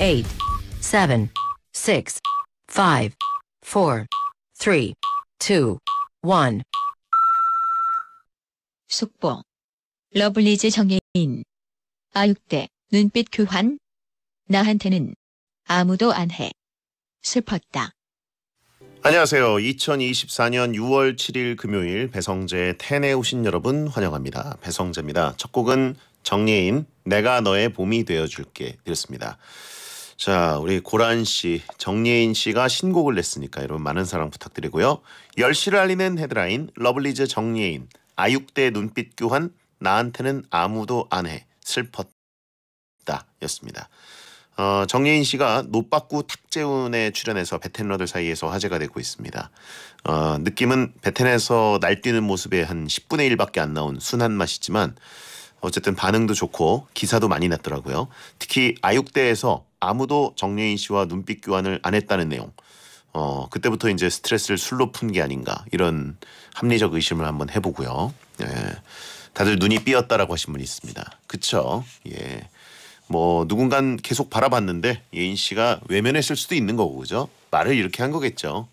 eight, seven, six, five, four, three, two, one. 속보. 러블리즈 정예인. 아육대 눈빛 교환. 나한테는 아무도 안 해. 슬펐다. 안녕하세요. 2024년 6월 7일 금요일 배성재 텐에 오신 여러분 환영합니다. 배성재입니다. 첫 곡은 정예인 내가 너의 봄이 되어줄게 드렸습니다. 자, 우리 고란 씨, 정예인 씨가 신곡을 냈으니까 여러분 많은 사랑 부탁드리고요. 10시를 알리는 헤드라인 러블리즈 정예인 아육대 눈빛 교환 나한테는 아무도 안해 슬펐다 였습니다. 어, 정예인 씨가 노빠꾸 탁재훈에 출연해서 베텐러들 사이에서 화제가 되고 있습니다. 어, 느낌은 베텐에서 날뛰는 모습에 한 10분의 1밖에 안 나온 순한 맛이지만 어쨌든 반응도 좋고 기사도 많이 났더라고요. 특히 아육대에서 아무도 정예인 씨와 눈빛 교환을 안 했다는 내용. 어, 그때부터 이제 스트레스를 술로 푼 게 아닌가 이런 합리적 의심을 한번 해보고요. 예. 다들 눈이 삐었다라고 하신 분이 있습니다. 그쵸? 예. 뭐 누군간 계속 바라봤는데 예인 씨가 외면했을 수도 있는 거고 그죠? 말을 이렇게 한 거겠죠.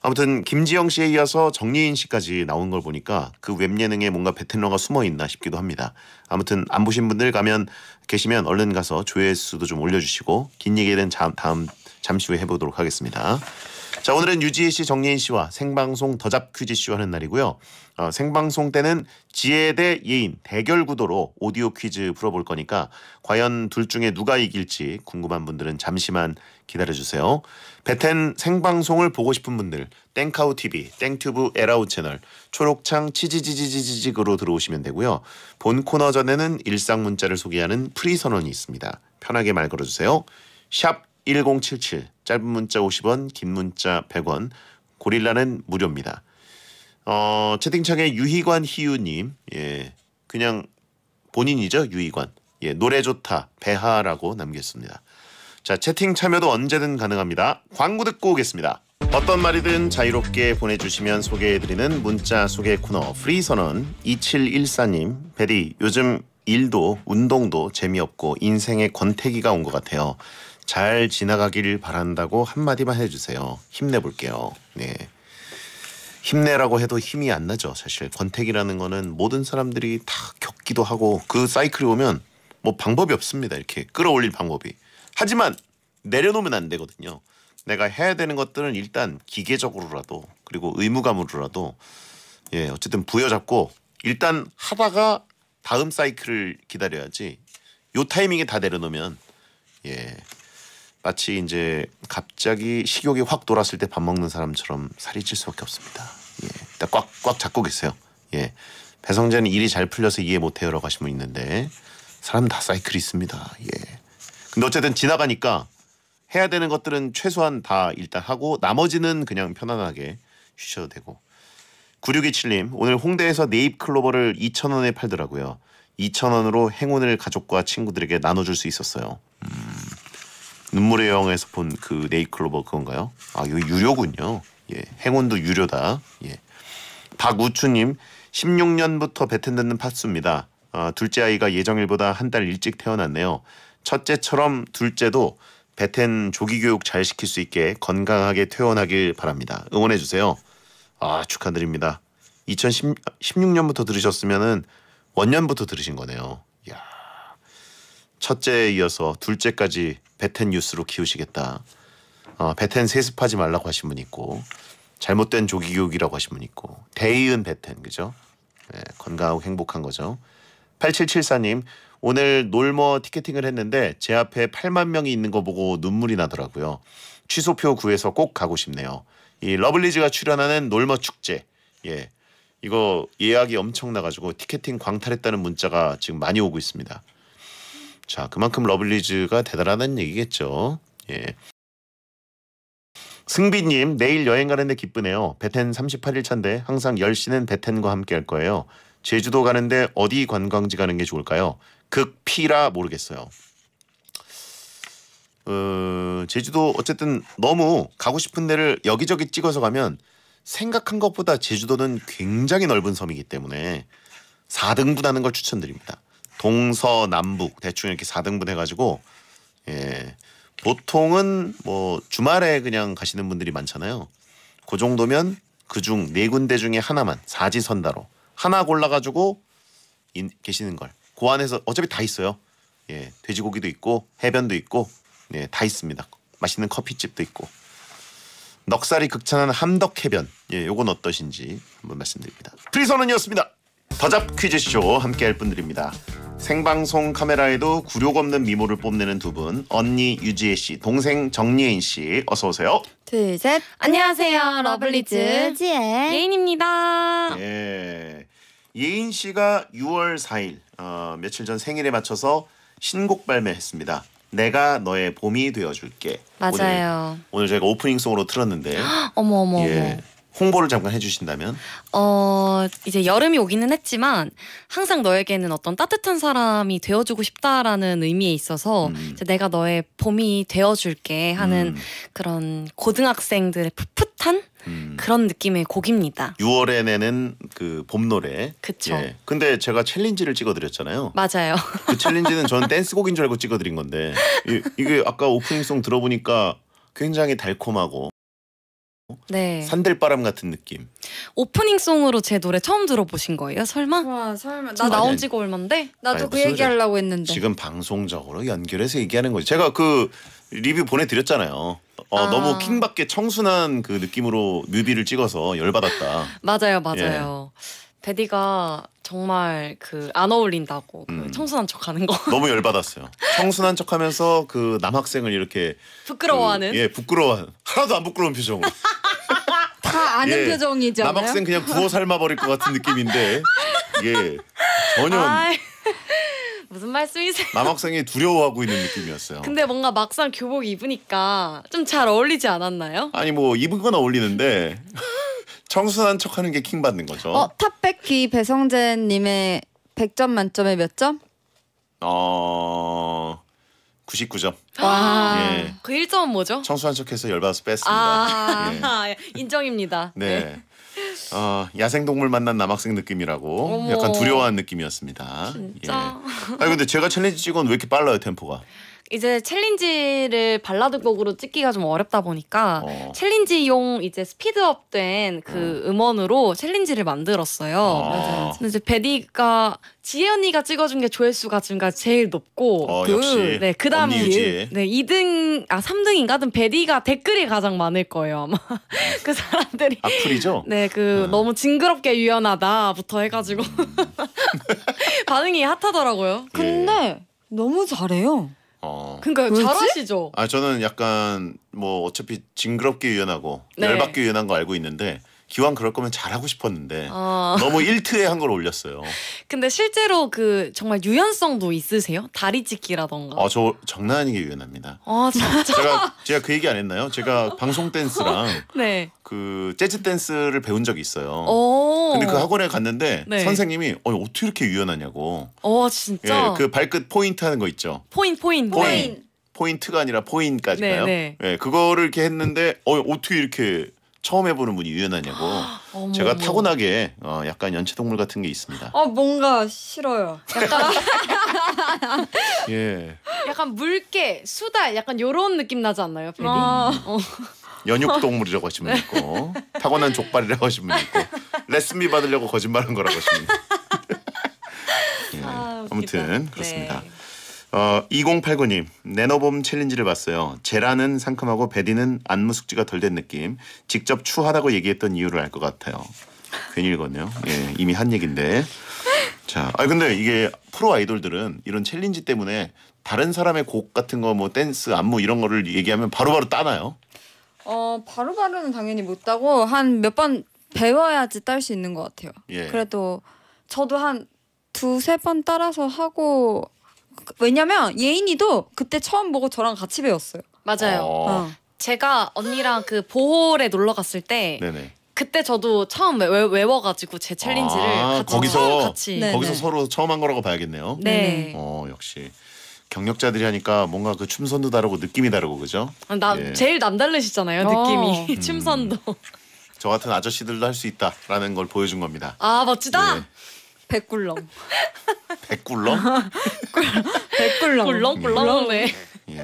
아무튼 김지영 씨에 이어서 정리인 씨까지 나온 걸 보니까 그 웹예능에 뭔가 베테랑가 숨어 있나 싶기도 합니다. 아무튼 안 보신 분들 가면 계시면 얼른 가서 조회수도 좀 올려주시고 긴 얘기는 잠, 다음 잠시 후에 해보도록 하겠습니다. 자 오늘은 유지혜 씨, 정리인 씨와 생방송 더잡 퀴즈쇼 하는 날이고요. 어, 생방송 때는 지혜 대 예인 대결 구도로 오디오 퀴즈 풀어볼 거니까 과연 둘 중에 누가 이길지 궁금한 분들은 잠시만 기다려주세요. 베텐 생방송을 보고 싶은 분들 땡카우 TV, 땡튜브 에라우 채널, 초록창 치지지지지직으로 들어오시면 되고요. 본 코너 전에는 일상 문자를 소개하는 프리 선언이 있습니다. 편하게 말 걸어주세요. 샵 1077, 짧은 문자 50원, 긴 문자 100원, 고릴라는 무료입니다. 어, 채팅창에 유희관 희유님, 예, 그냥 본인이죠 유희관. 예, 노래 좋다 배하라고 남겼습니다. 자 채팅 참여도 언제든 가능합니다. 광고 듣고 오겠습니다. 어떤 말이든 자유롭게 보내주시면 소개해드리는 문자 소개 코너 프리선언 2714님 베디 요즘 일도 운동도 재미없고 인생의 권태기가 온 것 같아요. 잘 지나가길 바란다고 한마디만 해주세요. 힘내볼게요. 네. 힘내라고 해도 힘이 안 나죠. 사실 권태기라는 거는 모든 사람들이 다 겪기도 하고 그 사이클이 오면 뭐 방법이 없습니다. 이렇게 끌어올릴 방법이. 하지만 내려놓으면 안 되거든요. 내가 해야 되는 것들은 일단 기계적으로라도 그리고 의무감으로라도 예 어쨌든 부여잡고 일단 하다가 다음 사이클을 기다려야지 요 타이밍에 다 내려놓으면 예 마치 이제 갑자기 식욕이 확 돌았을 때 밥 먹는 사람처럼 살이 찔 수밖에 없습니다. 예 일단 꽉꽉 잡고 계세요. 예 배성재는 일이 잘 풀려서 이해 못해요라고 하신 분 있는데 사람 다 사이클이 있습니다. 예. 근데 어쨌든 지나가니까 해야 되는 것들은 최소한 다 일단 하고 나머지는 그냥 편안하게 쉬셔도 되고 9627님 오늘 홍대에서 네잎 클로버를 2,000원에 팔더라고요. 2,000원으로 행운을 가족과 친구들에게 나눠줄 수 있었어요. 음, 눈물의 여왕에서 본 그 네잎 클로버 그건가요? 아 이거 유료군요. 예, 행운도 유료다. 예. 박우추님 16년부터 베텐 듣는 파수입니다. 아, 둘째 아이가 예정일보다 한 달 일찍 태어났네요. 첫째처럼 둘째도 베텐 조기 교육 잘 시킬 수 있게 건강하게 퇴원하길 바랍니다. 응원해 주세요. 아 축하드립니다. 2016년부터 들으셨으면은 원년부터 들으신 거네요. 야 첫째에 이어서 둘째까지 베텐 뉴스로 키우시겠다. 어, 베텐 세습하지 말라고 하신 분 있고 잘못된 조기 교육이라고 하신 분 있고 대의은 베텐 그죠? 네, 건강하고 행복한 거죠. 8774님 오늘 놀머 티켓팅을 했는데 제 앞에 8만 명이 있는 거 보고 눈물이 나더라고요. 취소표 구해서 꼭 가고 싶네요. 이 러블리즈가 출연하는 놀머 축제. 예. 이거 예약이 엄청 나가지고 티켓팅 광탈했다는 문자가 지금 많이 오고 있습니다. 자, 그만큼 러블리즈가 대단하다는 얘기겠죠. 예. 승비님, 내일 여행 가는데 기쁘네요. 베텐 38일 차인데 항상 10시는 베텐과 함께 할 거예요. 제주도 가는데 어디 관광지 가는 게 좋을까요? 극피라 모르겠어요. 어, 제주도 어쨌든 너무 가고 싶은 데를 여기저기 찍어서 가면 생각한 것보다 제주도는 굉장히 넓은 섬이기 때문에 4등분하는 걸 추천드립니다. 동서남북 대충 이렇게 4등분 해가지고 예 보통은 뭐 주말에 그냥 가시는 분들이 많잖아요. 그 정도면 그중 네 군데 중에 하나만 사지선다로 하나 골라가지고 인, 계시는 걸 고안에서 어차피 다 있어요. 예, 돼지고기도 있고 해변도 있고 예, 다 있습니다. 맛있는 커피집도 있고 넉살이 극찬한 함덕해변 예, 요건 어떠신지 한번 말씀드립니다. 프리선언이었습니다. 더잡 퀴즈쇼 함께할 분들입니다. 생방송 카메라에도 굴욕 없는 미모를 뽐내는 두 분, 언니 유지혜 씨, 동생 정리인 씨, 어서 오세요. 둘, 셋. 안녕하세요, 러블리즈 유지혜 예인입니다. 예, 예인 씨가 6월 4일 어, 며칠 전 생일에 맞춰서 신곡 발매했습니다. 내가 너의 봄이 되어줄게. 맞아요. 오늘, 오늘 저희가 오프닝송으로 틀었는데. 어머 어머 예. 홍보를 잠깐 해주신다면? 어 이제 여름이 오기는 했지만 항상 너에게는 어떤 따뜻한 사람이 되어주고 싶다라는 의미에 있어서 음. 내가 너의 봄이 되어줄게 하는 음. 그런 고등학생들의 풋풋 음. 그런 느낌의 곡입니다. 6월에 내는 그 봄 노래. 그쵸. 예. 근데 제가 챌린지를 찍어드렸잖아요. 맞아요. 그 챌린지는 저는 댄스곡인 줄 알고 찍어드린 건데 이, 이게 아까 오프닝송 들어보니까 굉장히 달콤하고 네. 산들바람 같은 느낌. 오프닝송으로 제 노래 처음 들어보신 거예요? 설마? 와 설마 나 나온 지가 얼만데? 나도 아니, 그 얘기 하려고 했는데. 지금 방송적으로 연결해서 얘기하는 거지. 제가 그 리뷰 보내드렸잖아요. 어, 아. 너무 킹밖에 청순한 그 느낌으로 뮤비를 찍어서 열받았다. 맞아요, 맞아요. 예. 베디가 정말 그 안 어울린다고 그 음. 그 청순한 척 하는 거. 너무 열받았어요. 청순한 척 하면서 그 남학생을 이렇게 부끄러워하는 그, 예, 부끄러워하는 하나도 안 부끄러운 표정으로. 다 아는 예, 표정이죠. 남학생 그냥 구워 삶아 버릴 것 같은 느낌인데. 예. 전혀 아이. 무슨 말씀이세요? 남학생이 두려워하고 있는 느낌이었어요. 근데 뭔가 막상 교복 입으니까 좀 잘 어울리지 않았나요? 아니 뭐 입은 건 어울리는데 청순한 척하는 게 킹 받는 거죠. 어 탑백귀 배성재님의 100점 만점에 몇 점? 어 99점. 아, 와. 그 예. 그 1점은 뭐죠? 청순한 척해서 열받아서 뺐습니다. 아, 예. 인정입니다. 네. 네. 어, 야생동물 만난 남학생 느낌이라고 어머. 약간 두려워한 느낌이었습니다. 진짜? 예. 아니 근데 제가 챌린지 찍은 왜 이렇게 빨라요 템포가? 이제 챌린지를 발라드 곡으로 찍기가 좀 어렵다 보니까 어. 챌린지용 이제 스피드업된 그 어. 음원으로 챌린지를 만들었어요. 어. 이제 베디가 지혜 언니가 찍어준 게 조회수가 지금까지 제일 높고 어, 그, 역시 네 그다음 네 2등 아 3등인가 베디가 댓글이 가장 많을 거예요 아마 그 사람들이 악플이죠 네그 음. 네. 너무 징그럽게 유연하다부터 해가지고 음. 반응이 핫하더라고요 근데 예. 너무 잘해요 어. 그러니까 잘하시죠. 아 저는 약간 뭐 어차피 징그럽게 유연하고 네. 열받게 유연한 거 알고 있는데 기왕 그럴 거면 잘하고 싶었는데 어. 너무 일트에 한 걸 올렸어요. 근데 실제로 그 정말 유연성도 있으세요? 다리 찢기라던가. 아, 저 장난 아니게 유연합니다. 아, 진짜. 제가 제가 그 얘기 안 했나요? 제가 방송 댄스랑 네. 그 재즈 댄스를 배운 적이 있어요. 오. 근데 그 학원에 갔는데 네. 선생님이 어, 어떻게 이렇게 유연하냐고. 어, 진짜. 예, 그 발끝 포인트 하는 거 있죠. 포인 포인. 포인. 포인트가 아니라 포인까지가요. 네, 네. 예, 그거를 이렇게 했는데 어, 어떻게 이렇게 처음 해보는 분이 유연하냐고 어머, 제가 타고나게 어, 약간 연체동물 같은 게 있습니다. 어 뭔가 싫어요. 약간 예. 약간 물개, 수달 약간 요런 느낌 나지 않나요, 아. 어. 연육동물이라고 하시면 있고 타고난 족발이라고 하시면 있고 레슨비 받으려고 거짓말한 거라고 하시면 아, 예. 아, 아무튼 그렇습니다. 네. 어, 2089님 내너봄 챌린지를 봤어요. 제라는 상큼하고 베디는 안무 숙지가 덜 된 느낌. 직접 추하다고 얘기했던 이유를 알 것 같아요. 괜히 읽었네요. 예, 이미 한 얘긴데. 자, 아 근데 이게 프로 아이돌들은 이런 챌린지 때문에 다른 사람의 곡 같은 거 뭐 댄스 안무 이런 거를 얘기하면 바로바로 따나요? 어 바로바로는 당연히 못 따고 한 몇 번 배워야지 딸 수 있는 것 같아요. 예. 그래도 저도 한 두세 번 따라서 하고 왜냐면 예인이도 그때 처음 보고 저랑 같이 배웠어요. 맞아요. 어. 어. 제가 언니랑 그 보홀에 놀러 갔을 때 네네. 그때 저도 처음 외, 워가지고제 챌린지를 아, 같이 거기서 같이 거기서 서로 처음 한 거라고 봐야겠네요. 네. 어 역시 경력자들이 하니까 뭔가 그 춤선도 다르고 느낌이 다르고 그죠? 아, 나 예. 제일 남달르시잖아요 느낌이 어. 음. 춤선도. 저 같은 아저씨들도 할 수 있다라는 걸 보여준 겁니다. 아 멋지다. 예. 백꿀렁. 백꿀렁? 백꿀렁. 꿀렁꿀렁. 네. 예.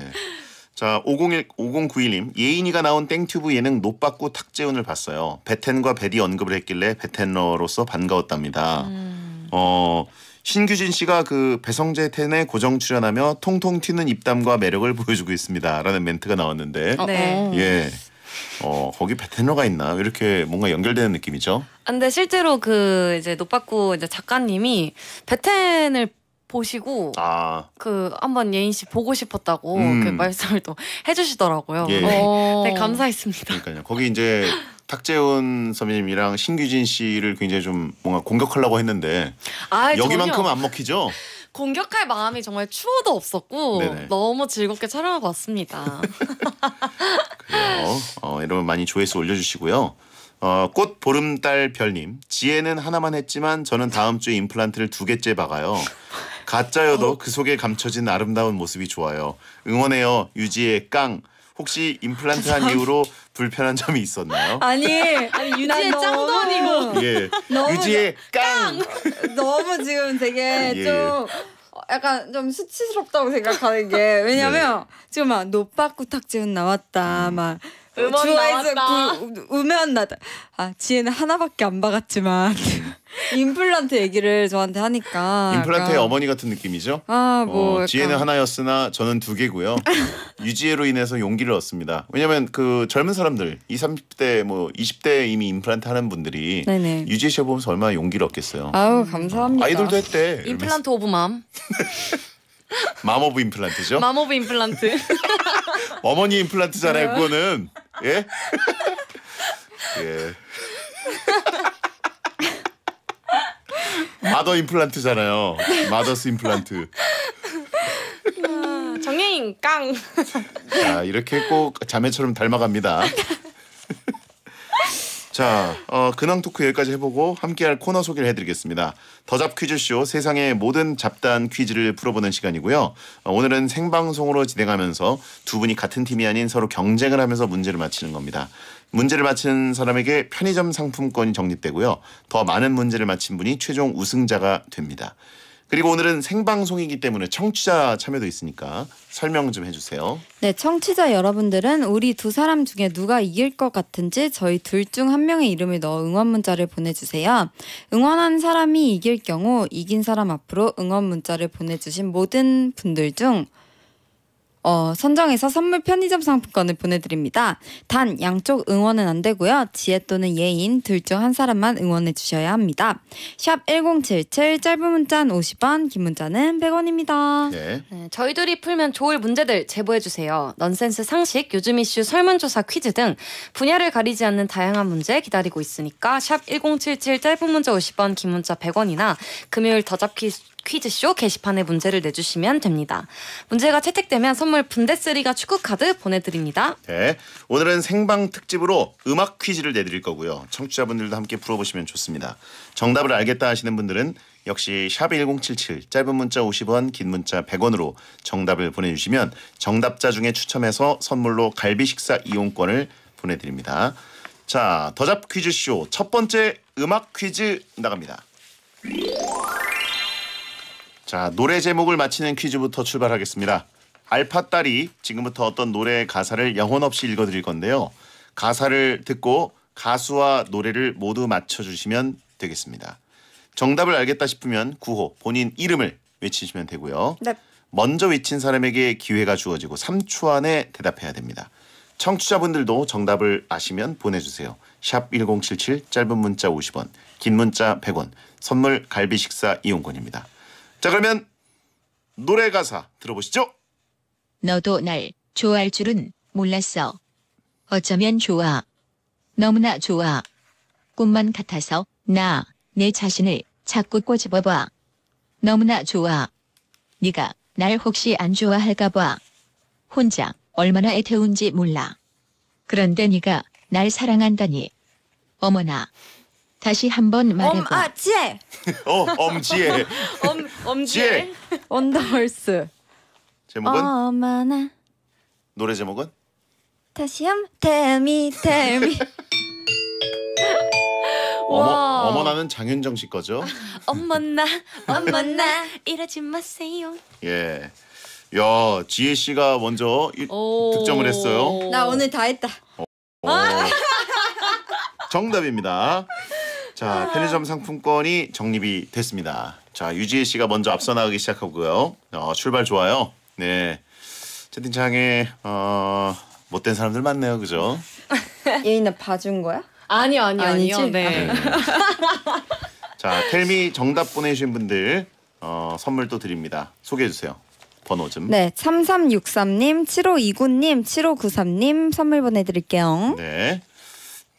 자, 501, 5091님. 예인이가 나온 땡튜브 예능 노빠꾸 탁재훈을 봤어요. 베텐과 베디 언급을 했길래 베텐러로서 반가웠답니다. 음. 어, 신규진 씨가 그 배성재 텐에 고정 출연하며 통통 튀는 입담과 매력을 보여주고 있습니다. 라는 멘트가 나왔는데. 어, 네. 예. 어 거기 베테너가 있나 이렇게 뭔가 연결되는 느낌이죠. 아, 근데 실제로 그 이제 노빠꾸 이제 작가님이 베텐을 보시고 아. 그 한번 예인 씨 보고 싶었다고 음. 그 말씀을 또 해주시더라고요. 예. 예. 어, 네. 네, 감사했습니다. 그러니까요. 거기 이제 탁재훈 선배님이랑 신규진 씨를 굉장히 좀 뭔가 공격하려고 했는데 아, 여기만큼 전혀. 안 먹히죠? 공격할 마음이 정말 추호도 없었고 네네. 너무 즐겁게 촬영하고 왔습니다. 그래요. 어, 여러분 많이 조회수 올려주시고요. 어, 꽃 보름달 별님 지혜는 하나만 했지만 저는 다음 주에 임플란트를 두 개째 박아요. 가짜여도 어. 그 속에 감춰진 아름다운 모습이 좋아요. 응원해요 유지의 깡. 혹시 임플란트 한 이후로 불편한 점이 있었나요? 아니, 아니 예. 유지의 짱도 아니고 예. 유지의 깡! 너무 지금 되게 예. 예. 좀 어, 약간 좀 수치스럽다고 생각하는 게 왜냐면 네. 지금 막 노빠꾸 탁지훈 나왔다 음. 막 음원 나왔다 구, 음원 나다 아 지혜는 하나밖에 안 박았지만 음. 임플란트 얘기를 저한테 하니까 임플란트의 약간... 어머니 같은 느낌이죠. 아, 뭐 어, 약간... 지혜는 하나였으나 저는 두 개고요. 유지혜로 인해서 용기를 얻습니다. 왜냐면 그 젊은 사람들 20, 30대 뭐 20대 이미 임플란트 하는 분들이 네네. 유지혜 씨 보면서 얼마나 용기를 얻겠어요. 아우 음. 감사합니다. 어, 아이돌도 했대. 임플란트 오브 맘. 맘 오브 임플란트죠? 맘 오브 임플란트. 어머니 임플란트잖아요, 네. 그거는. 예? 예. 마더 임플란트잖아요. 마더스 임플란트. 아, 정혜인 깡. 자 이렇게 꼭 자매처럼 닮아갑니다. 자, 어, 근황 토크 여기까지 해보고 함께할 코너 소개를 해드리겠습니다. 더잡 퀴즈쇼 세상의 모든 잡단 퀴즈를 풀어보는 시간이고요. 어, 오늘은 생방송으로 진행하면서 두 분이 같은 팀이 아닌 서로 경쟁을 하면서 문제를 맞히는 겁니다. 문제를 맞힌 사람에게 편의점 상품권이 적립되고요. 더 많은 문제를 맞힌 분이 최종 우승자가 됩니다. 그리고 오늘은 생방송이기 때문에 청취자 참여도 있으니까 설명 좀 해주세요. 네, 청취자 여러분들은 우리 두 사람 중에 누가 이길 것 같은지 저희 둘 중 한 명의 이름을 넣어 응원 문자를 보내주세요. 응원한 사람이 이길 경우 이긴 사람 앞으로 응원 문자를 보내주신 모든 분들 중 어, 선정해서 선물 편의점 상품권을 보내드립니다. 단 양쪽 응원은 안 되고요. 지혜 또는 예인 둘 중 한 사람만 응원해 주셔야 합니다. 샵 1077 짧은 문자는 50원 긴 문자는 100원입니다. 네. 예. 네, 저희들이 풀면 좋을 문제들 제보해 주세요. 넌센스 상식, 요즘 이슈 설문조사 퀴즈 등 분야를 가리지 않는 다양한 문제 기다리고 있으니까 샵 1077 짧은 문자 50원 긴 문자 100원이나 금요일 더잡기 퀴즈쇼 게시판에 문제를 내주시면 됩니다. 문제가 채택되면 선물 분데스리가 축구 카드 보내드립니다. 네, 오늘은 생방 특집으로 음악 퀴즈를 내드릴 거고요. 청취자분들도 함께 풀어보시면 좋습니다. 정답을 알겠다 하시는 분들은 역시 샵 1077 짧은 문자 50원 긴 문자 100원으로 정답을 보내주시면 정답자 중에 추첨해서 선물로 갈비 식사 이용권을 보내드립니다. 자, 더잡 퀴즈쇼 첫 번째 음악 퀴즈 나갑니다. 자 노래 제목을 맞히는 퀴즈부터 출발하겠습니다. 알파 딸이 지금부터 어떤 노래 의 가사를 영혼 없이 읽어드릴 건데요. 가사를 듣고 가수와 노래를 모두 맞춰주시면 되겠습니다. 정답을 알겠다 싶으면 구호 본인 이름을 외치시면 되고요. 네. 먼저 외친 사람에게 기회가 주어지고 3초 안에 대답해야 됩니다. 청취자분들도 정답을 아시면 보내주세요. 샵 1077 짧은 문자 50원 긴 문자 100원 선물 갈비 식사 이용권입니다. 자 그러면 노래 가사 들어보시죠. 너도 날 좋아할 줄은 몰랐어. 어쩌면 좋아. 너무나 좋아. 꿈만 같아서 나 내 자신을 자꾸 꼬집어봐. 너무나 좋아. 네가 날 혹시 안 좋아할까봐. 혼자 얼마나 애태운지 몰라. 그런데 네가 날 사랑한다니. 어머나. 다시 한 번 말해봐. 엄아지혜 어, 엄지혜. 엄 엄지혜. 지더걸스 제목은 어머나 노래 제목은 다시 한 텔미 텔미. 어머 어머나는 장윤정 씨 거죠? 어머나 어머나 이러지 마세요. 예. 야 지혜 씨가 먼저 득점을 했어요. 나 오늘 다 했다. 어. 어. 정답입니다. 자, 편의점 상품권이 적립이 됐습니다. 자, 유지혜 씨가 먼저 앞서 나가기 시작하고요. 어, 출발 좋아요. 네. 채팅창에 어, 못된 사람들 많네요. 그죠? 예인아 봐준 거야? 아니요, 아니요, 아니요 네. 네. 자, 텔미 정답 보내주신 분들 어, 선물 또 드립니다. 소개해 주세요. 번호 좀. 네, 3363님, 7529님, 7593님 선물 보내드릴게요. 네.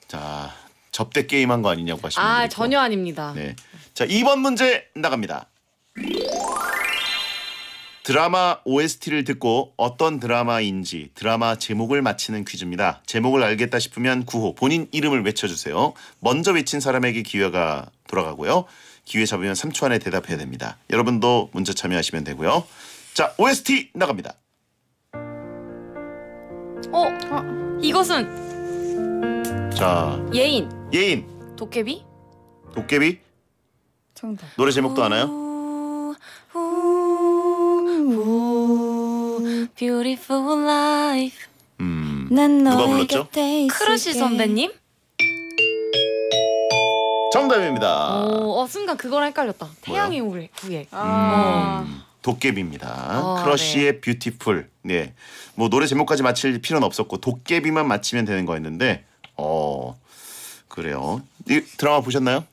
자, 접대 게임한 거 아니냐고 하시는 아분아 전혀 아닙니다. 네. 자, 2번 문제 나갑니다. 드라마 OST를 듣고 어떤 드라마인지 드라마 제목을 맞히는 퀴즈입니다. 제목을 알겠다 싶으면 9호 본인 이름을 외쳐주세요. 먼저 외친 사람에게 기회가 돌아가고요. 기회 잡으면 3초 안에 대답해야 됩니다. 여러분도 문제 참여하시면 되고요. 자, OST 나갑니다. 어, 어 이것은 자 예인 예인 도깨비 도깨비 정답 노래 제목도 하나요 b e 음, 누가 불렀죠? 크러쉬 선배님? 정답입니다. 오, 어, 순간 그거랑 헷갈렸다. 태양의 뭐요? 후예. 아. 음. 도깨비입니다. 아, 크러쉬의 네. 뷰티풀. 네. 뭐 노래 제목까지 맞힐 필요는 없었고 도깨비만 맞히면 되는 거였는데 어 그래요. 이 드라마 보셨나요?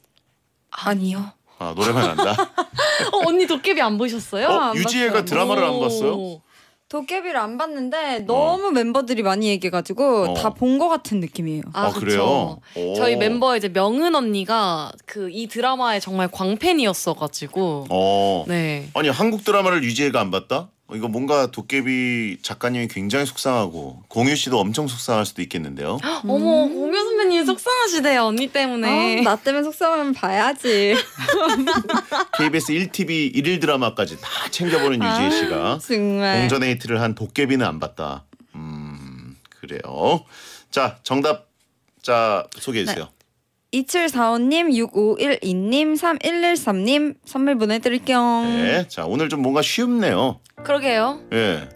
아니요. 아 노래만 안다. 어, 언니 도깨비 안 보셨어요? 어, 안 유지혜가 봤어요. 드라마를 안 봤어요? 도깨비를 안 봤는데 음. 너무 멤버들이 많이 얘기해가지고 어. 다본 것 같은 느낌이에요. 아, 그 그래요? 저희 멤버 이제 명은 언니가 그 이드라마에 정말 광팬이었어가지고. 어. 네. 아니 한국 드라마를 유지혜가 안 봤다? 어, 이거 뭔가 도깨비 작가님이 굉장히 속상하고 공유 씨도 엄청 속상할 수도 있겠는데요. 어머 음. 공유 선배님 속상하시대요 언니 때문에. 어, 나 때문에 속상하면 봐야지. KBS 1TV 일일 드라마까지 다 챙겨보는 아, 유지혜 씨가 정말. 공전 에이트를 한 도깨비는 안 봤다. 음 그래요. 자 정답 자 소개해 주세요. 네. 2745님, 6512님, 3113님 선물 보내드릴게요. 네, 자 오늘 좀 뭔가 쉽네요. 그러게요. 예.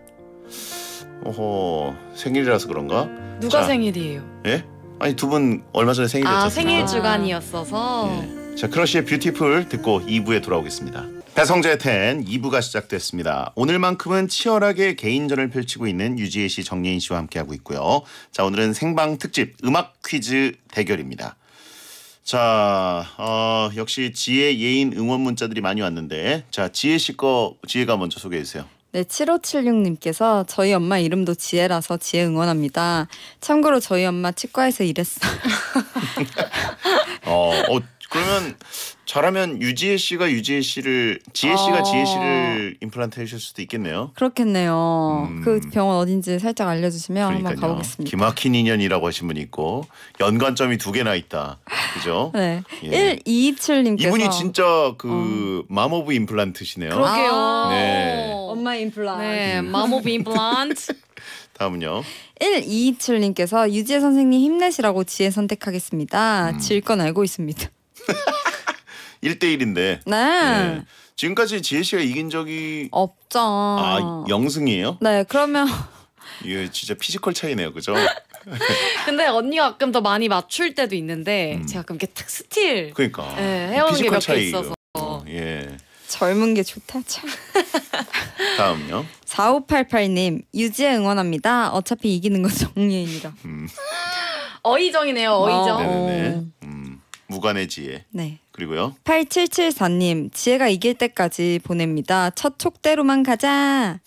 어허 생일이라서 그런가? 누가 자, 생일이에요? 예? 아니 두 분 얼마 전에 생일이었잖아요. 아 생일 주간이었어서. 예. 자 크러쉬의 뷰티풀 듣고 2부에 돌아오겠습니다. 배성재의 텐 2부가 시작됐습니다. 오늘만큼은 치열하게 개인전을 펼치고 있는 유지혜 씨, 정예인 씨와 함께하고 있고요. 자 오늘은 생방 특집 음악 퀴즈 대결입니다. 자, 어, 역시 지혜 예인 응원 문자들이 많이 왔는데, 자 지혜 씨거 지혜가 먼저 소개해 주세요. 네, 7576님께서 저희 엄마 이름도 지혜라서 지혜 응원합니다. 참고로 저희 엄마 치과에서 일했어 어, 어 그러면 잘하면 유지혜 씨가 유지혜 씨를 지혜 씨가 어. 지혜 씨를 임플란트 해주실 수도 있겠네요. 그렇겠네요. 음. 그 병원 어딘지 살짝 알려주시면 그러니까요. 가보겠습니다. 기막힌 인연이라고 하신 분 있고 연관점이 두 개나 있다. 그죠? 네. 예. 1 2 7님께서 이분이 진짜 그 어. 마모브 임플란트시네요. 그러게요. 아. 네. 엄마 임플란트. 네, 음. 마모브 임플란트. 다음은요. 1 2 7님께서 유지혜 선생님 힘내시라고 지혜 선택하겠습니다. 음. 질건 알고 있습니다. 1대1인데. 네. 네. 지금까지 지혜 씨가 이긴 적이 없죠. 아, 영승이에요? 네, 그러면 이게 진짜 피지컬 차이네요. 그죠? 근데 언니가 가끔 더 많이 맞출 때도 있는데 음. 제가 가끔 이렇게 탁 스틸 그러니까 네, 해온 게몇 개 있어서 어, 예. 젊은 게 좋다 참. 다음요. 4588님 유지에 응원합니다. 어차피 이기는 건 정예인이라. 음. 어이정이네요. 어이정. 어. 무관의 지혜. 네. 그리고요. 8774님 지혜가 이길 때까지 보냅니다. 첫 촉대로만 가자.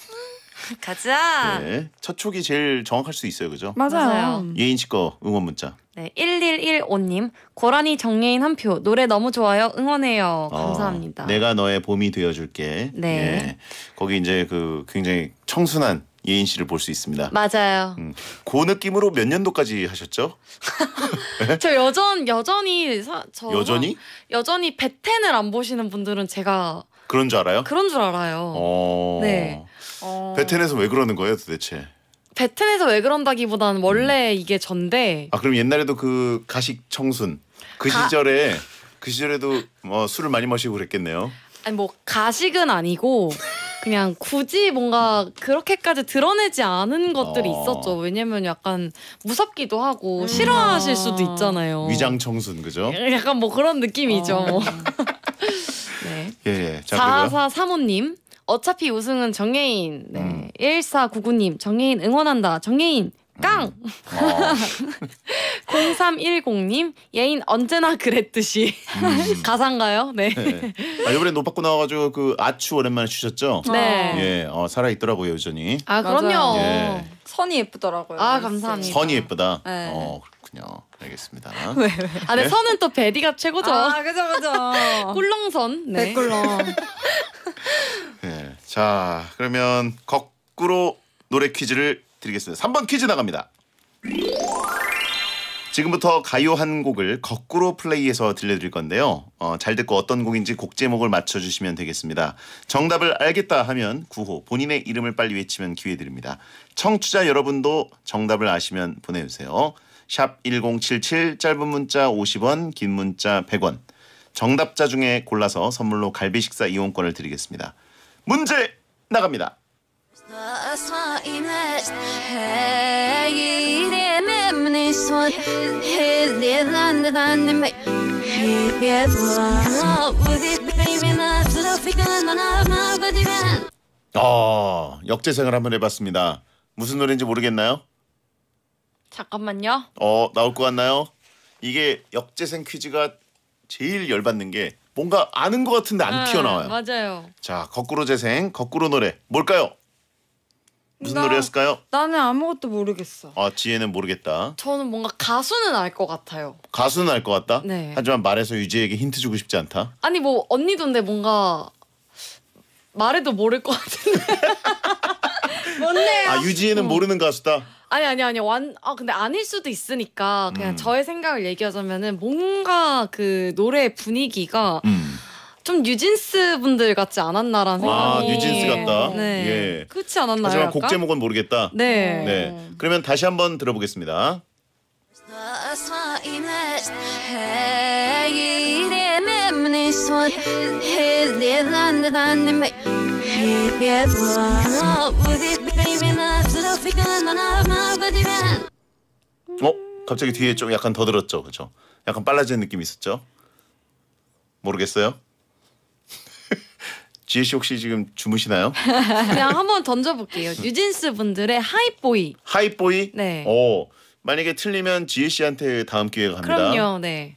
가자. 네. 첫 촉이 제일 정확할 수 있어요. 그죠? 맞아요. 예인 씨거 응원 문자. 네. 1115님. 고라니 정예인 한 표. 노래 너무 좋아요. 응원해요. 아, 감사합니다. 내가 너의 봄이 되어 줄게. 네. 네. 거기 이제 그 굉장히 청순한 예인 씨를 볼 수 있습니다. 맞아요. 음, 그 느낌으로 몇 년도까지 하셨죠? 저 여전 여전히 사, 저 여전히 여전히 베텐을 안 보시는 분들은 제가 그런 줄 알아요? 그런 줄 알아요. 어... 네. 어... 베텐에서 왜 그러는 거예요, 도대체? 베텐에서 왜 그런다기보다는 원래 음. 이게 전데. 아 그럼 옛날에도 그 가식 청순 그 가... 시절에 그 시절에도 뭐 술을 많이 마시고 그랬겠네요. 아니 뭐 가식은 아니고 그냥 굳이 뭔가 그렇게까지 드러내지 않은 것들이 어. 있었죠. 왜냐면 약간 무섭기도 하고 음. 싫어하실 수도 아. 있잖아요. 위장 청순 그죠? 예, 약간 뭐 그런 느낌이죠. 어. 네. 예, 예. 자, 그리고 4435님. 어차피 우승은 정예인. 네. 음. 1499님. 정예인 응원한다. 정예인. 깡! 음. 어. 0310님, 예인 언제나 그랬듯이. 음. 가상가요? 네. 네. 아, 이번에 노 받고 나와가지고 그 아추 오랜만에 주셨죠 네. 네. 예, 어, 살아있더라고요, 여전히. 아, 그럼요. 예. 선이 예쁘더라고요. 아, 네. 감사합니다. 선이 예쁘다. 네. 어, 그렇군요. 알겠습니다. 왜, 왜? 아, 네, 네? 선은 또베디가 최고죠. 아, 그죠, 그죠. 꿀렁선. 네. 꿀렁 네. 자, 그러면 거꾸로 노래 퀴즈를 드리겠습니다. 3번 퀴즈 나갑니다. 지금부터 가요 한 곡을 거꾸로 플레이해서 들려드릴 건데요. 어, 잘 듣고 어떤 곡인지 곡 제목을 맞춰주시면 되겠습니다. 정답을 알겠다 하면 9호 본인의 이름을 빨리 외치면 기회 드립니다. 청취자 여러분도 정답을 아시면 보내주세요. 샵 1077 짧은 문자 50원 긴 문자 100원 정답자 중에 골라서 선물로 갈비 식사 이용권을 드리겠습니다. 문제 나갑니다. 아 역재생을 한번 해봤습니다. 무슨 노래인지 모르겠나요? 잠깐만요. 어, 나올 것 같나요? 이게 역재생 퀴즈가 제일 열받는 게 뭔가 아는 것 같은데 안 아, 튀어나와요. 맞아요. 자, 거꾸로 재생, 거꾸로 노래 뭘까요? 무슨 나, 노래였을까요? 나는 아무것도 모르겠어. 아 지혜는 모르겠다. 저는 뭔가 가수는 알 것 같아요. 가수는 알 것 같다. 네. 하지만 말해서 유지에게 힌트 주고 싶지 않다. 아니 뭐언니도데 뭔가 말해도 모를 것 같은데. 뭔데요? 아 유지혜는 어. 모르는 가수다. 아니 아니 아니 완. 아 근데 아닐 수도 있으니까 그냥 음. 저의 생각을 얘기하자면은 뭔가 그 노래 분위기가. 음. 좀 뉴진스 분들 같지 않았나라는 아, 생각이 뉴진스 같다. 네. 예. 그렇지 않았나요? 하지만 곡 제목은 모르겠다. 네. 네. 그러면 다시 한 번 들어보겠습니다. 어? 갑자기 뒤에 좀 약간 더 들었죠, 그렇죠? 약간 빨라지는 느낌이 있었죠? 모르겠어요? 지혜 씨 혹시 지금 주무시나요? 그냥 한번 던져볼게요. 뉴진스 분들의 하이보이. 하이보이? 네. 오 만약에 틀리면 지혜 씨한테 다음 기회가 갑니다. 그럼요. 네.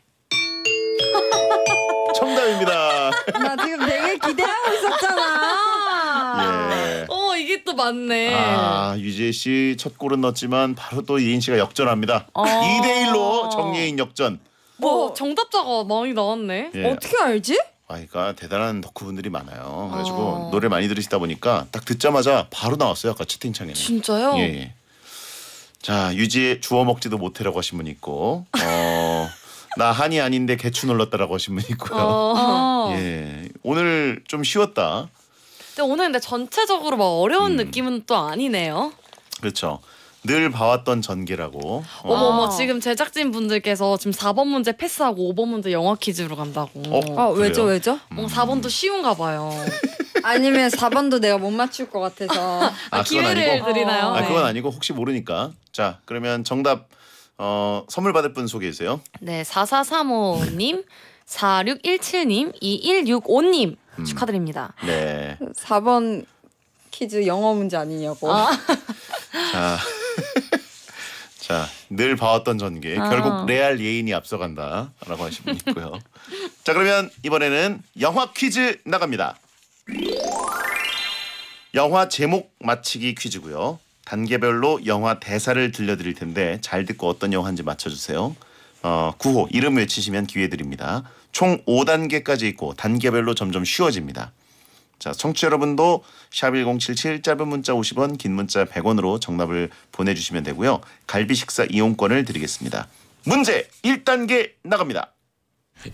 정답입니다. 나 지금 되게 기대하고 있었잖아. 예. 어 이게 또 맞네. 아 유재 지씨첫 골은 넣었지만 바로 또 이인 씨가 역전합니다. 2대 어. 1로 정예인 역전. 뭐 정답자가 많이 나왔네. 예. 어떻게 알지? 아이까 대단한 덕후분들이 많아요. 그래가지고 어. 노래 많이 들으시다 보니까 딱 듣자마자 바로 나왔어요. 아까 채팅창에는. 진짜요? 예, 예. 자 유지 주워 먹지도 못해라고 하신 분 있고 어, 나 한이 아닌데 개추 놀랐다라고 하신 분 있고요. 어. 예 오늘 좀 쉬웠다. 근데 오늘 근데 전체적으로 막 어려운 음. 느낌은 또 아니네요. 그렇죠. 늘 봐왔던 전기라고 어머 어머 어. 지금 제작진 분들께서 지금 4번 문제 패스하고 5번 문제 영어 퀴즈로 간다고. 어, 아 왜죠 왜죠? 음. 어, 4번도 쉬운가 봐요. 아니면 4번도 내가 못 맞출 것 같아서 아, 아, 기회를 드리나요? 아 그건 네. 아니고 혹시 모르니까 자 그러면 정답 어, 선물 받을 분 소개해 주세요. 네 4435님, 4617님, 2165님 축하드립니다. 네. 4번 퀴즈 영어 문제 아니냐고. 아. 자. 자, 늘 봐왔던 전개. 아. 결국 레알 예인이 앞서간다라고 하시면 있고요. 자, 그러면 이번에는 영화 퀴즈 나갑니다. 영화 제목 맞히기 퀴즈고요. 단계별로 영화 대사를 들려드릴 텐데 잘 듣고 어떤 영화인지 맞춰주세요. 어, 구호 이름 외치시면 기회 드립니다. 총 5단계까지 있고 단계별로 점점 쉬워집니다. 자, 청취 자 여러분도 샵 1077 짧은 문자 50원, 긴 문자 100원으로 정답을 보내주시면 되고요. 갈비 식사 이용권을 드리겠습니다. 문제 1단계 나갑니다.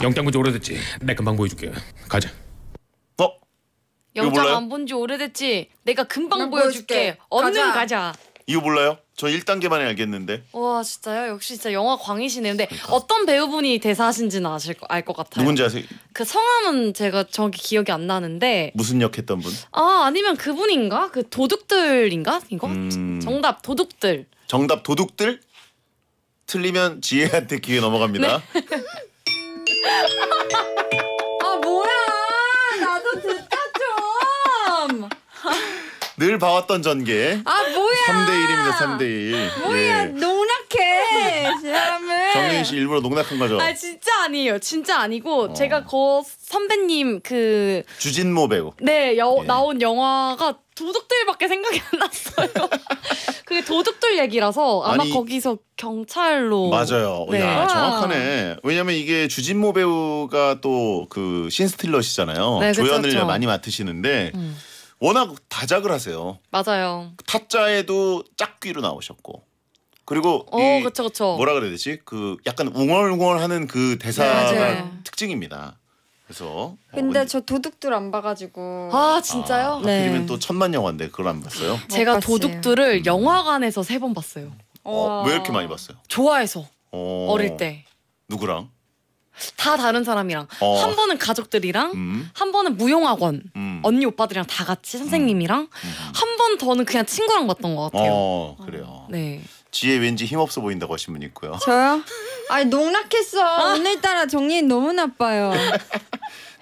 영장 본지 오래됐지. 내 금방 보여줄게. 가자. 어? 영장 안본지 오래됐지. 내가 금방 보여줄게. 얼른 가자. 이거 몰라요? 저 1단계만에 알겠는데. 와 진짜요? 역시 진짜 영화 광이시네요. 근데 그러니까. 어떤 배우분이 대사하신지는 아실 알것 같아요. 누군지 아세요? 그 성함은 제가 정확히 기억이 안 나는데. 무슨 역 했던 분? 아 아니면 그분인가? 그 도둑들인가? 이거 음... 정답 도둑들. 정답 도둑들? 틀리면 지혜한테 기회 넘어갑니다. 네. 아 뭐야? 나도 듣다 좀. 늘 봐왔던 전개. 아 3대 1입니다. 3대 아. 1. 뭐야, 예. 농락해. 사람을. 정민 씨 일부러 농락한 거죠? 아, 진짜 아니에요. 진짜 아니고 어. 제가 그 선배님 그 주진모 배우. 네, 여, 예. 나온 영화가 도둑들밖에 생각이 안 났어요. 그게 도둑들 얘기라서 아마 아니, 거기서 경찰로 맞아요. 어, 네. 야, 정확하네. 왜냐면 이게 주진모 배우가 또 그 신스틸러시잖아요. 네, 조연을 그쵸, 그쵸. 많이 맡으시는데 음. 워낙 다작을 하세요. 맞아요. 타짜에도 짝귀로 나오셨고 그리고 어, 이 그쵸, 그쵸. 뭐라 그래야 되지? 그 약간 웅얼웅얼하는 그 대사가 네, 특징입니다. 그래서 어, 근데 어, 저 도둑들 안 봐가지고 아 진짜요? 아, 네. 하필이면 또 천만 영화인데 그걸 안 봤어요? 제가 도둑들을 음. 영화관에서 세 번 봤어요. 어, 와. 왜 이렇게 많이 봤어요? 좋아해서 어, 어릴 때 누구랑? 다 다른 사람이랑 어. 한 번은 가족들이랑 음. 한 번은 무용학원 음. 언니 오빠들이랑 다 같이 선생님이랑 음. 음. 한번 더는 그냥 친구랑 봤던 것 같아요. 어, 그래요. 어. 네. 지혜 왠지 힘없어 보인다고 하신 분 있고요. 저요? 아니 농락했어. 아. 오늘따라 정리 너무 나빠요.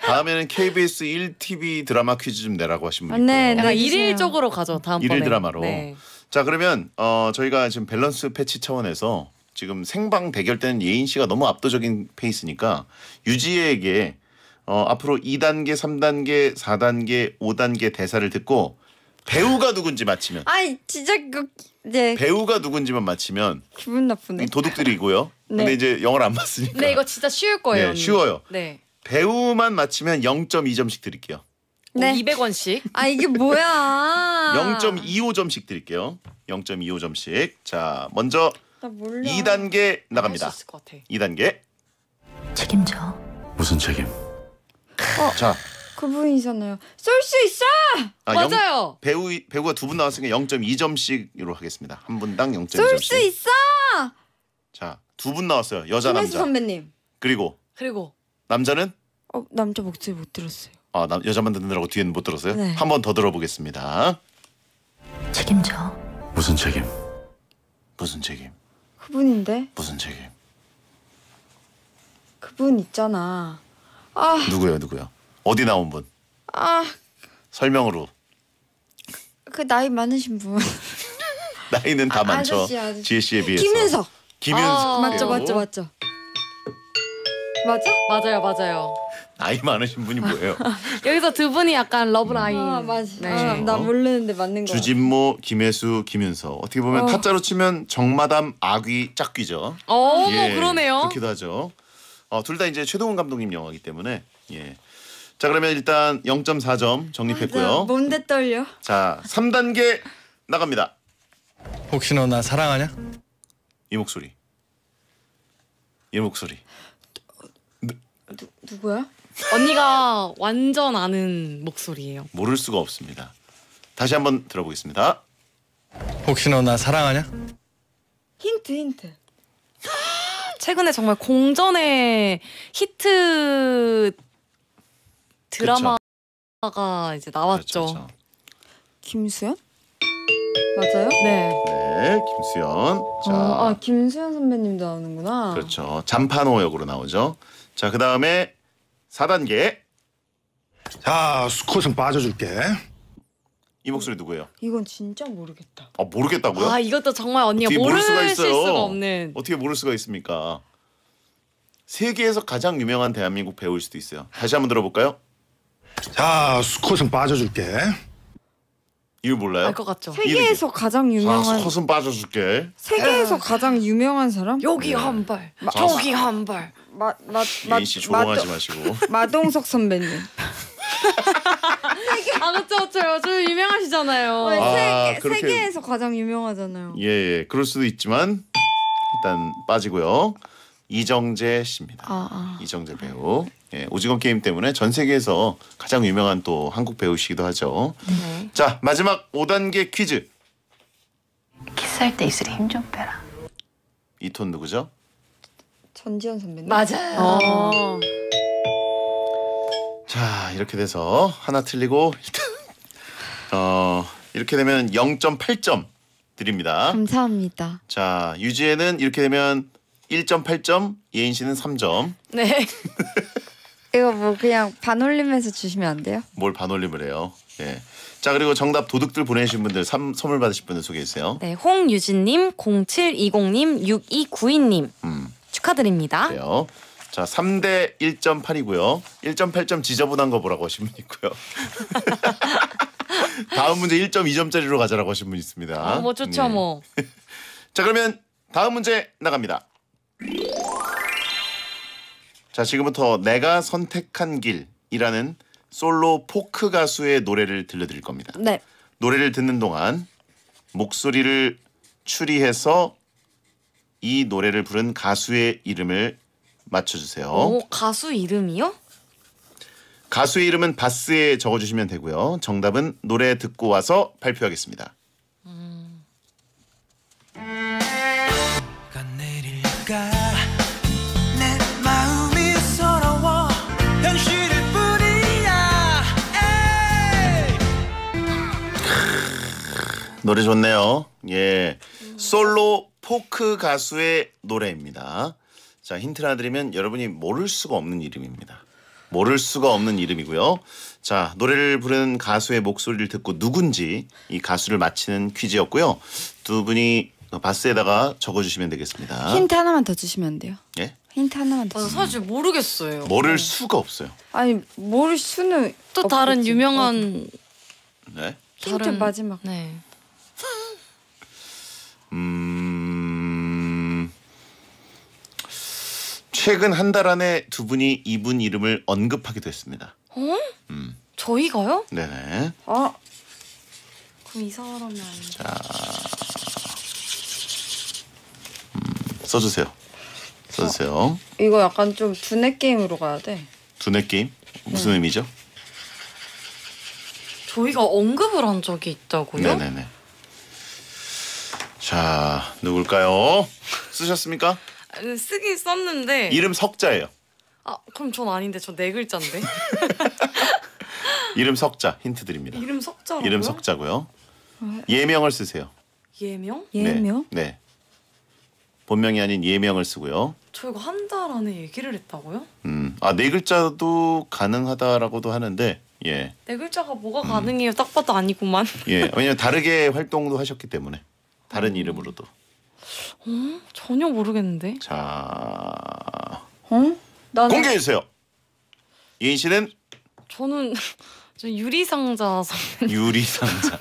다음에는 KBS 1TV 드라마 퀴즈 좀 내라고 하신 분 아, 네, 있고요. 네, 네, 일일적으로 가죠. 다음번에. 일일 드라마로. 네. 자 그러면 어, 저희가 지금 밸런스 패치 차원에서 지금 생방 대결 때는 예인 씨가 너무 압도적인 페이스니까 유지혜에게 어, 앞으로 2단계, 3단계, 4단계, 5단계 대사를 듣고 배우가 누군지 맞히면 아니 진짜 그 네. 배우가 누군지만 맞히면 기분 나쁘네. 도둑들이고요. 네. 근데 이제 영어를 안 봤으니까. 네, 이거 진짜 쉬울 거예요. 네, 언니. 쉬워요. 네. 배우만 맞히면 0.2점씩 드릴게요. 네. 200원씩. 아, 이게 뭐야? 0.25점씩 드릴게요. 0.25점씩. 자, 먼저 몰라. 2단계 나갑니다. 2단계. 책임져. 무슨 책임? 어, 자. 그분이잖아요. 쏠 수 있어! 아, 맞아요. 영, 배우 배우가 두 분 나왔으니까 0.2점씩으로 하겠습니다. 한 분당 0.2점씩. 쏠 수 있어! 자, 두 분 나왔어요. 여자 남자. 선배님. 그리고 그리고 남자는 어, 남자 목소리 못 들었어요. 아, 남, 여자만 듣느라고 뒤에는 못 들었어요? 네. 한 번 더 들어보겠습니다. 책임져. 무슨 책임? 무슨 책임? 그분인데? 무슨 책임? 그분 있잖아. 아. 누구야 누구야? 어디 나온 분? 아. 설명으로. 그, 나이 많으신 분. 나이는 다 아, 많죠. 지혜 씨에 비해서. 김윤석. 김윤석. 아 맞죠 맞죠 아, 맞죠. 맞아? 맞아요 맞아요. 아이 많으신 분이 뭐예요? 여기서 두 분이 약간 러브라인. 아, 맞아. 네. 아, 나 어? 모르는데 맞는 거. 주진모, 김혜수, 김윤서. 어떻게 보면 어. 타짜로 치면 정마담, 악귀, 짝귀죠. 어, 뭐 예, 그러네요. 그렇기도 하죠. 어, 둘다 이제 최동훈 감독님 영화이기 때문에 예. 자 그러면 일단 0.4점 정립했고요. 뭔데 떨려? 자 3단계 나갑니다. 혹시 너 나 사랑하냐? 이 목소리. 이 목소리. 누, 누구야? 언니가 완전 아는 목소리예요. 모를 수가 없습니다. 다시 한번 들어보겠습니다. 혹시 너 나 사랑하냐? 힌트 힌트. 최근에 정말 공전의 히트 드라마가 이제 나왔죠 김수현? 맞아요? 네. 네, 김수현. 자, 아, 아 김수현 선배님도 나오는구나. 그렇죠. 잠파노 역으로 나오죠. 자, 그 다음에 4단계. 자, 수컷은 빠져줄게. 이 목소리 누구예요? 이건 진짜 모르겠다. 아 모르겠다고요? 아 이것도 정말 언니가 모를 수가 있어요. 수가 없는. 어떻게 모를 수가 있습니까? 세계에서 가장 유명한 대한민국 배우일 수도 있어요. 다시 한 번 들어볼까요? 자, 수컷은 빠져줄게. 이유 몰라요? 알 것 같죠. 세계에서 가장 유명한. 자, 수컷은 빠져줄게. 세계에서 가장 유명한 사람? 여기 네. 한 발, 저기 한 발. 마마씨 조롱하지 마시고 마동석 선배님. 아 그쵸 그쵸 요즘 유명하시잖아요. 어, 아, 세계, 그렇게... 세계에서 가장 유명하잖아요. 예, 예 그럴 수도 있지만 일단 빠지고요. 이정재 씨입니다. 아, 아. 이정재 배우. 예, 오징어 게임 때문에 전 세계에서 가장 유명한 또 한국 배우시기도 하죠. 네. 자 마지막 5단계 퀴즈. 키스할 때 입술에 힘 좀 빼라. 이톤 누구죠? 전지현 선배님. 맞아요. 어. 자, 이렇게 돼서 하나 틀리고 어, 이렇게 되면 0.8점 드립니다. 감사합니다. 자, 유지혜는 이렇게 되면 1.8점, 예인 씨는 3점. 네. 이거 뭐 그냥 반올림해서 주시면 안 돼요? 뭘 반올림을 해요? 예. 자 그리고 정답 도둑들 보내신 분들 삼, 선물 받으실 분들 소개해주세요. 네, 홍유진님, 0720님, 6292님. 음. 축하드립니다. 그래요. 자, 3대 1.8이고요. 1.8점 지저분한 거 보라고 하신 분 있고요. 다음 문제 1.2점짜리로 가자라고 하신 분 있습니다. 어, 뭐 좋죠 네. 뭐. 자, 그러면 다음 문제 나갑니다. 자, 지금부터 내가 선택한 길이라는 솔로 포크 가수의 노래를 들려드릴 겁니다. 네. 노래를 듣는 동안 목소리를 추리해서 이 노래를 부른 가수의 이름을 맞춰주세요. 오, 어, 가수 이름이요? 가수의 이름은 바스에 적어주시면 되고요. 정답은 노래 듣고 와서 발표하겠습니다. 노래 좋네요. 예. 솔로 포크 가수의 노래입니다. 자, 힌트 하나 드리면 여러분이 모를 수가 없는 이름입니다. 모를 수가 없는 이름이고요. 자, 노래를 부르는 가수의 목소리를 듣고 누군지 이 가수를 맞히는 퀴즈였고요. 두 분이 바스에다가 적어주시면 되겠습니다. 힌트 하나만 더 주시면 돼요. 예? 힌트 하나만 더. 아, 사실 모르겠어요. 모를 수가 없어요. 아니 모를 수는 또없지 다른 유명한. 어. 네. 힌트 다른... 마지막. 네. 음. 최근 한 달 안에 두 분이 이분 이름을 언급하기도 했습니다. 어? 음. 저희가요? 네네. 아 그럼 이 사람이 아니. 자, 음, 써주세요. 써주세요. 어, 이거 약간 좀 두뇌 게임으로 가야 돼. 두뇌 게임 무슨 의미죠? 저희가 언급을 한 적이 있다고요? 네네네. 자, 누굴까요? 쓰셨습니까? 그 쓰긴 썼는데 이름 석자예요. 아 그럼 전 아닌데 전 네 글자인데. 이름 석자 힌트 드립니다. 이름 석자 이름 석자고요. 예명을 쓰세요. 예명? 네, 예명? 네. 네. 본명이 아닌 예명을 쓰고요. 저 이거 한달 안에 얘기를 했다고요? 음, 아네 글자도 가능하다라고도 하는데, 예. 네 글자가 뭐가 가능해요? 딱 봐도 아니구만. 음. 예, 왜냐면 다르게 활동도 하셨기 때문에 다른 이름으로도. 어? 전혀 모르겠는데. 자, 어? 나는... 공개해 주세요. 이인 씨는 저는 저 유리상자 선배님. 유리상자.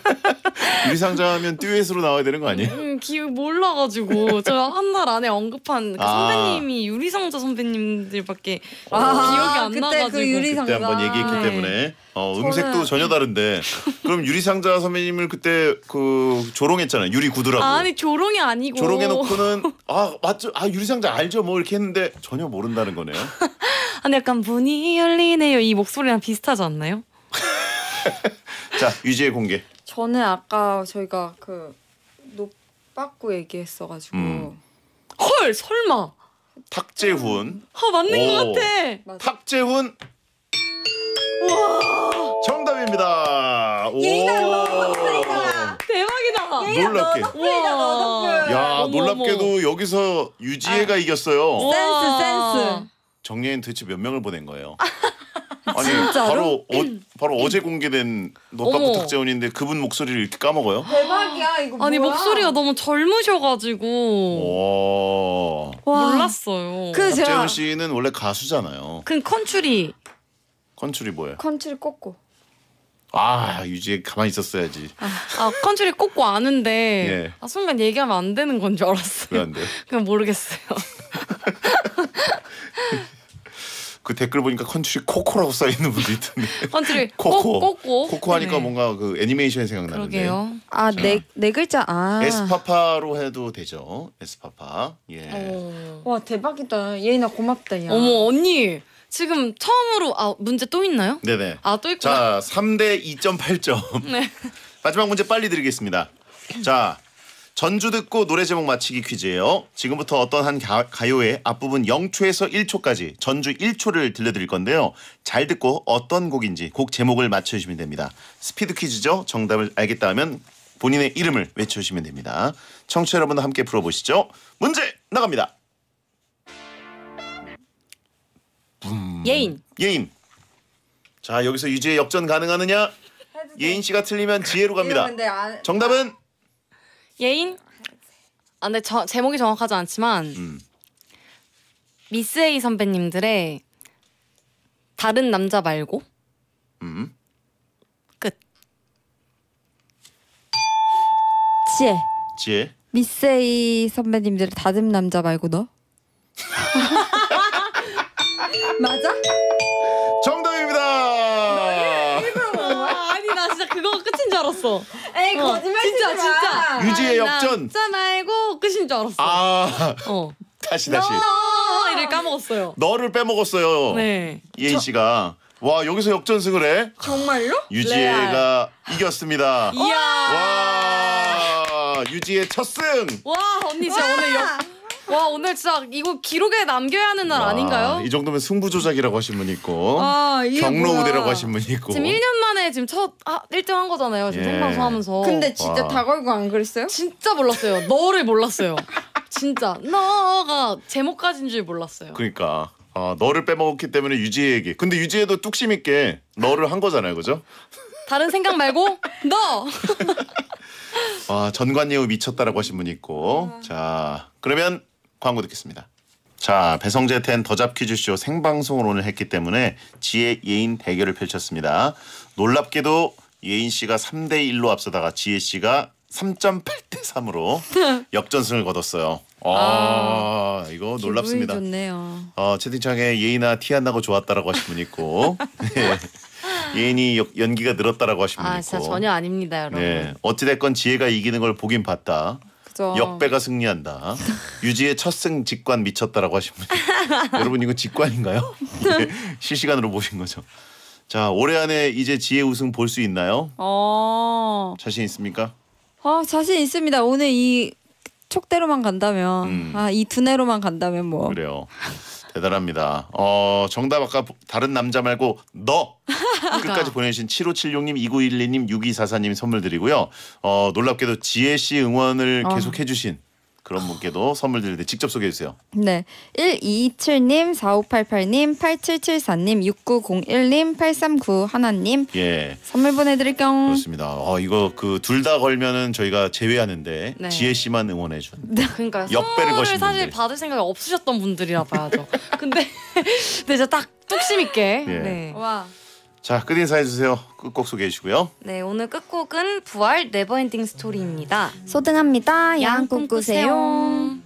유리상자 하면 듀엣으로 나와야 되는 거 아니에요? 음, 기억 몰라가지고 저한달 안에 언급한 그 아. 선배님이 유리상자 선배님들밖에 아, 기억이 안 그때 그 나가지고 그 유리상자. 그때 한번 얘기했기 네. 때문에 어, 음색도 저는... 전혀 다른데 그럼 유리상자 선배님을 그때 그 조롱했잖아요 유리 구두라고 아니 조롱이 아니고 조롱해놓고는 아 맞죠 아 유리상자 알죠 뭐 이렇게 했는데 전혀 모른다는 거네요 아, 근데 약간 문이 열리네요 이 목소리랑 비슷하지 않나요? 자 유지의 공개. 저는 아까 저희가 그 노빠꾸 얘기했어가지고 음. 헐 설마. 탁재훈. 아 맞는 오. 것 같아. 맞아. 탁재훈. 와. 정답입니다. 놀랍게. 야 놀랍게도 여기서 유지혜가 아. 이겼어요. 센스 센스. 정리인 도대체 몇 명을 보낸 거예요? 아니 바로 어, 음. 바로 어제 공개된 너따 부탁재원인데 그분 목소리를 이렇게 까먹어요? 대박이야 이거 아니 뭐야? 목소리가 너무 젊으셔가지고 와. 와. 몰랐어요. 그재원 그 씨는 원래 가수잖아요. 그 컨츄리 컨츄리 뭐예요? 컨트리 꽂고 아 유지에 가만히 있었어야지. 아, 아 컨츄리 꽂고 아는데 예. 아 순간 얘기하면 안 되는 건 줄 알았어요. 왜안돼 그냥 모르겠어요. 그 댓글 보니까 컨트리 코코라고 써 있는 분도 있던데. 컨트리 코코. 코코. 코코 하니까 네. 뭔가 그 애니메이션이 생각나는데. 그러게요. 아 네네 네 글자 아. 에스파파로 해도 되죠. 에스파파. 예. 오. 어. 와 대박이다. 예인아 고맙다 야. 어머 언니. 지금 처음으로 아 문제 또 있나요? 네네. 아 또있구 자, 3대 2.8점. 네. 마지막 문제 빨리 드리겠습니다. 자, 전주 듣고 노래 제목 맞히기 퀴즈예요. 지금부터 어떤 한 가, 요의 앞부분 0초에서 1초까지 전주 1초를 들려드릴 건데요. 잘 듣고 어떤 곡인지 곡 제목을 맞춰주시면 됩니다. 스피드 퀴즈죠. 정답을 알겠다 하면 본인의 이름을 외쳐주시면 됩니다. 청취자 여러분도 함께 풀어보시죠. 문제 나갑니다. 예인. 예인. 자 여기서 유지의 역전 가능하느냐? 예인 씨가 틀리면 지혜로 갑니다. 아, 정답은 예인? 아, 근데 저, 제목이 정확하지 않지만 음. 미스 A 선배님들의 다른 남자 말고 음. 끝. 지혜. 지혜. 미스 A 선배님들의 다른 남자 말고 너? 맞아? 정답입니다. 아, 아니 나 진짜 그거 끝인 줄 알았어. 에이 어, 거짓말 진짜 치지 마. 진짜. 유지의 역전. 진짜 말고 끝인 줄 알았어. 아 어. 다시 다시. 어, 이를 까먹었어요. 너를 빼먹었어요. 네. 예인 씨가. 와 여기서 역전승을 해. 정말요? 유지혜가 이겼습니다. 이야. 와 유지혜 첫 승. 와 언니 진짜 오늘 역와 오늘 진짜 이거 기록에 남겨야 하는 날 아, 아닌가요? 이 정도면 승부 조작이라고 하신 분 있고 아, 경로 우대라고 하신 분 있고 지금 1년 만에 지금 첫 아, 1등 한 거잖아요. 지금 예. 생방송 하면서. 근데 진짜 와. 다 걸고 안 그랬어요? 진짜 몰랐어요. 너를 몰랐어요. 진짜 너가 제목까지인 줄 몰랐어요. 그러니까 아, 너를 빼먹었기 때문에 유지혜에게. 근데 유지혜도 뚝심 있게 너를 한 거잖아요, 그죠? 다른 생각 말고 너. 아 전관예우 미쳤다라고 하신 분 있고 자 그러면 광고 듣겠습니다. 자, 배성재 텐 더잡 퀴즈쇼 생방송을 오늘 했기 때문에 지혜 예인 대결을 펼쳤습니다. 놀랍게도 예인 씨가 3대 1로 앞서다가 지혜 씨가 3.8 대 3으로 역전승을 거뒀어요. 아, 아 이거 놀랍습니다. 좋네요. 어, 채팅창에 예인아 티 안 나고 좋았다라고 하신 분 있고 네. 예인이 연기가 늘었다라고 하신 아, 분 아, 있고. 아, 진짜 전혀 아닙니다, 여러분. 네, 어찌 됐건 지혜가 이기는 걸 보긴 봤다. 그죠 역배가 승리한다. 유지의 첫 승 직관 미쳤다라고 하십니다. 여러분 이거 직관인가요? 실시간으로 보신 거죠. 자 올해 안에 이제 지혜 우승 볼 수 있나요? 어. 자신 있습니까? 아 자신 있습니다. 오늘 이 촉대로만 간다면 음. 아이 두뇌로만 간다면 뭐 그래요. 대단합니다. 어, 정답 아까 다른 남자 말고 너 끝까지 그러니까. 보내주신 7576님, 2912님, 6244님 선물 드리고요. 어, 놀랍게도 지혜 씨 응원을 어. 계속 해주신 그런 분께도 선물 드릴 때 직접 소개해 주세요. 네. 1227님, 4588님, 8774님, 6901님, 8391님 예. 선물 보내드릴게요. 그렇습니다. 어, 이거 그 둘 다 걸면은 저희가 제외하는데 네. 지혜 씨만 응원해 준. 네. 그러니까 역배를 거신 사실 받을 생각이 없으셨던 분들이라 봐야죠. 근데 근데 진딱 뚝심 있게. 예. 네. 와. 자, 끝 인사해 주세요. 끝곡 소개해 주시고요. 네, 오늘 끝곡은 부활 네버엔딩 스토리입니다. 소등합니다. 양 꿈꾸세요.